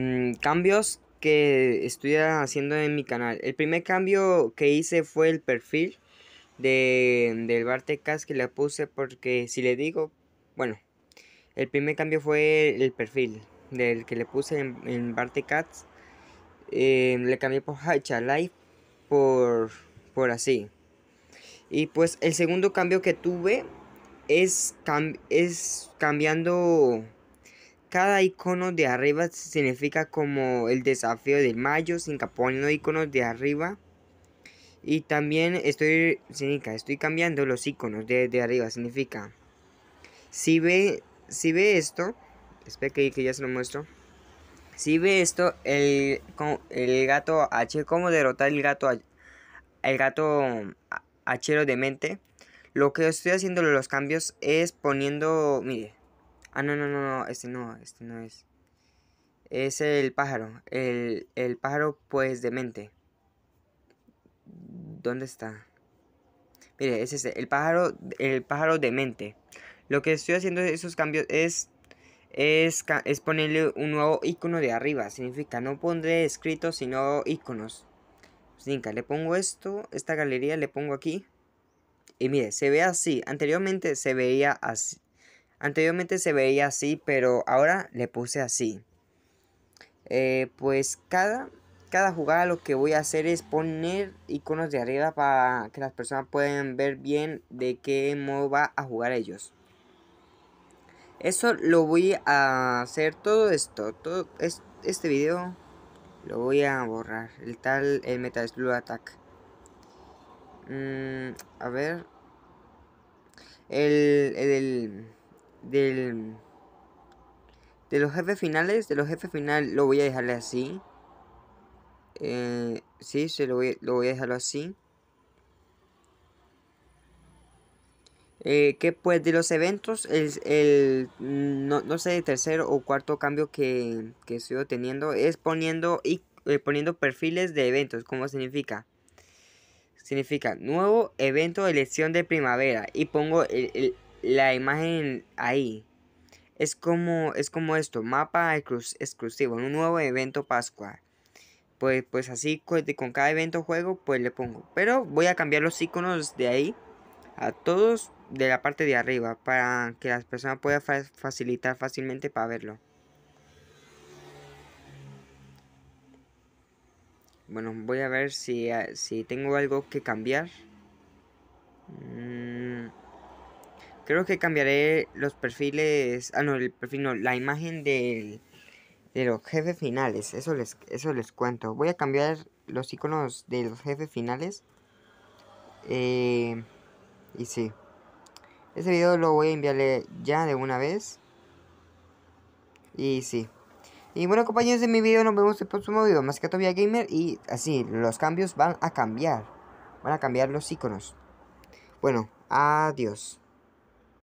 Mm, cambios que estoy haciendo en mi canal. El primer cambio que hice fue el perfil de, del Bartecast que le puse porque si le digo, bueno, el primer cambio fue el perfil del que le puse en, en eh, le cambié por Hacha Life por, por así. Y pues el segundo cambio que tuve es, cam es cambiando cada icono de arriba significa como el desafío de mayo, sin poniendo iconos de arriba. Y también estoy, estoy cambiando los iconos de, arriba, significa. Si ve, si ve esto, espera que, ya se lo muestro. Si ve esto, el, el gato H, como derrotar el gato, el gato Hachero de mente. Lo que estoy haciendo los cambios es poniendo, mire, Ah, no, no, no, no, este no, este no es. Es el pájaro, el, pájaro pues de mente. ¿Dónde está? Mire, es este, el pájaro, el pájaro demente. Lo que estoy haciendo esos cambios es, es, ponerle un nuevo icono de arriba. Significa, no pondré escrito, sino iconos. Significa, pues, le pongo esto, esta galería le pongo aquí. Y mire, se ve así. Anteriormente se veía así, Anteriormente se veía así, pero ahora le puse así. Eh, pues cada, cada jugada lo que voy a hacer es poner iconos de arriba para que las personas puedan ver bien de qué modo va a jugar ellos. Eso lo voy a hacer todo esto, todo este video lo voy a borrar, el tal, el Metal Slug Attack. Mm, a ver, el, el del de los jefes finales, de los jefes final lo voy a dejarle así. Eh, sí, se lo voy, lo voy a dejarlo así. Eh, que pues de los eventos, el, el no, no, sé, tercer o cuarto cambio que, que estoy teniendo es poniendo, y, eh, poniendo perfiles de eventos. ¿Cómo significa? Significa nuevo evento elección de primavera. Y pongo el la imagen ahí. Es como, es como esto, mapa exclusivo, un nuevo evento Pascua. Pues, pues así con cada evento juego, pues le pongo. Pero voy a cambiar los iconos de ahí a todos de la parte de arriba para que las personas puedan facilitar fácilmente para verlo. Bueno, voy a ver si, si tengo algo que cambiar. Creo que cambiaré los perfiles. Ah, no, el perfil no, la imagen de los jefes finales. Eso les, eso les cuento. Voy a cambiar los iconos de los jefes finales. Eh, y sí. Ese video lo voy a enviarle ya de una vez. Y sí. Y bueno compañeros En mi video nos vemos en el próximo video. Más que todavía gamer. Y así, los cambios van a cambiar. Van a cambiar los iconos. Bueno, adiós.